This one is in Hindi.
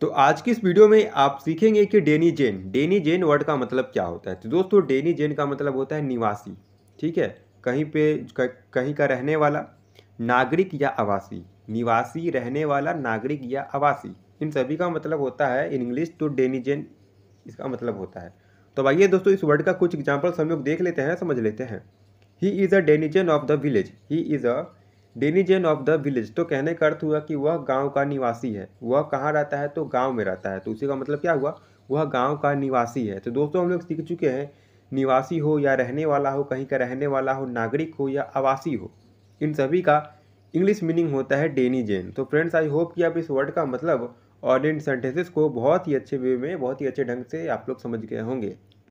तो आज की इस वीडियो में आप सीखेंगे कि डेनी जेन डेनी जेन वर्ड का मतलब क्या होता है तो दोस्तों डेनी जेन का मतलब होता है निवासी ठीक है कहीं पे कहीं का रहने वाला नागरिक या आवासी निवासी रहने वाला नागरिक या आवासी इन सभी का मतलब होता है इन इंग्लिश तो डेनी जेन इसका मतलब होता है तो आइए दोस्तों इस वर्ड का कुछ एग्जाम्पल्स हम लोग देख लेते हैं समझ लेते हैं he is a denizen of the village he is a denizen of the village तो कहने का अर्थ हुआ कि वह गांव का निवासी है वह कहाँ रहता है तो गांव में रहता है तो उसी का मतलब क्या हुआ वह गांव का निवासी है तो दोस्तों हम लोग सीख चुके हैं निवासी हो या रहने वाला हो कहीं का रहने वाला हो नागरिक हो या आवासी हो इन सभी का इंग्लिश मीनिंग होता है डेनीजेन तो फ्रेंड्स आई होप कि आप इस वर्ड का मतलब और इन सेंटेंसेस को बहुत ही अच्छे वे में बहुत ही अच्छे ढंग से आप लोग समझ गए होंगे